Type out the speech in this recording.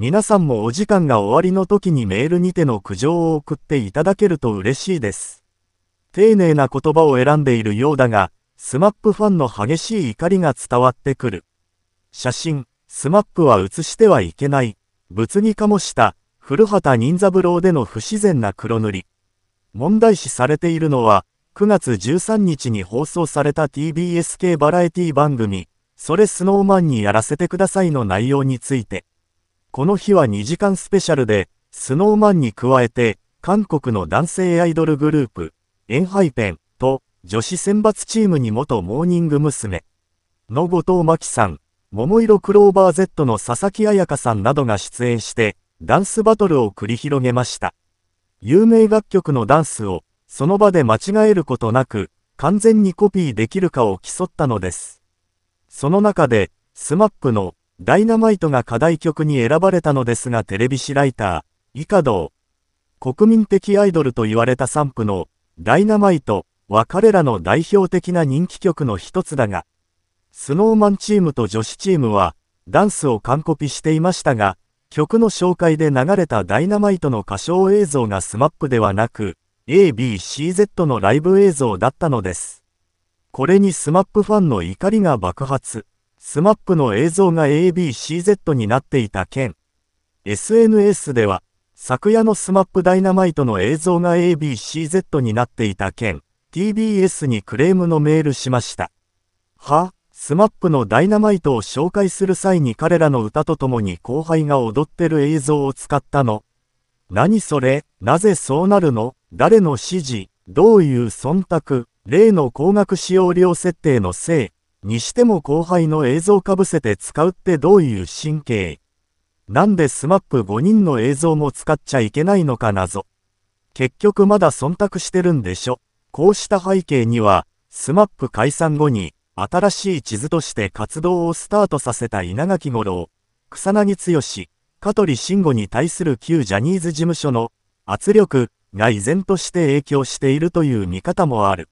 皆さんもお時間が終わりの時にメールにての苦情を送っていただけると嬉しいです。丁寧な言葉を選んでいるようだが、smap ファンの激しい怒りが伝わってくる。写真、smap は写してはいけない。物議化もした、古畑任三郎での不自然な黒塗り。問題視されているのは、9月13日に放送された TBS 系バラエティ番組、それスノーマンにやらせてくださいの内容について。この日は2時間スペシャルで、スノーマンに加えて、韓国の男性アイドルグループ、エンハイペンと女子選抜チームに元モーニング娘。の後藤真希さん、桃色クローバー Z の佐々木彩香さんなどが出演して、ダンスバトルを繰り広げました。有名楽曲のダンスを、その場で間違えることなく、完全にコピーできるかを競ったのです。その中で、smap のダイナマイトが課題曲に選ばれたのですがテレビ誌ライター、イカドー、国民的アイドルと言われたサンプの、ダイナマイトは彼らの代表的な人気曲の一つだが、スノーマンチームと女子チームは、ダンスを完コピしていましたが、曲の紹介で流れたダイナマイトの歌唱映像が smap ではなく、ABCZ のライブ映像だったのです。これに smap ファンの怒りが爆発。SMAP の映像が ABCZ になっていた件 SNS では昨夜の SMAP ダイナマイトの映像が ABCZ になっていた件 TBS にクレームのメールしましたは SMAP のダイナマイトを紹介する際に彼らの歌とともに後輩が踊ってる映像を使ったの何それなぜそうなるの誰の指示どういう忖度例の高額使用量設定のせいにしても後輩の映像かぶせて使うってどういう神経なんで SMAP5 人の映像も使っちゃいけないのか謎。結局まだ忖度してるんでしょ。こうした背景には、SMAP 解散後に、新しい地図として活動をスタートさせた稲垣五郎、草薙剛、香取慎吾に対する旧ジャニーズ事務所の圧力が依然として影響しているという見方もある。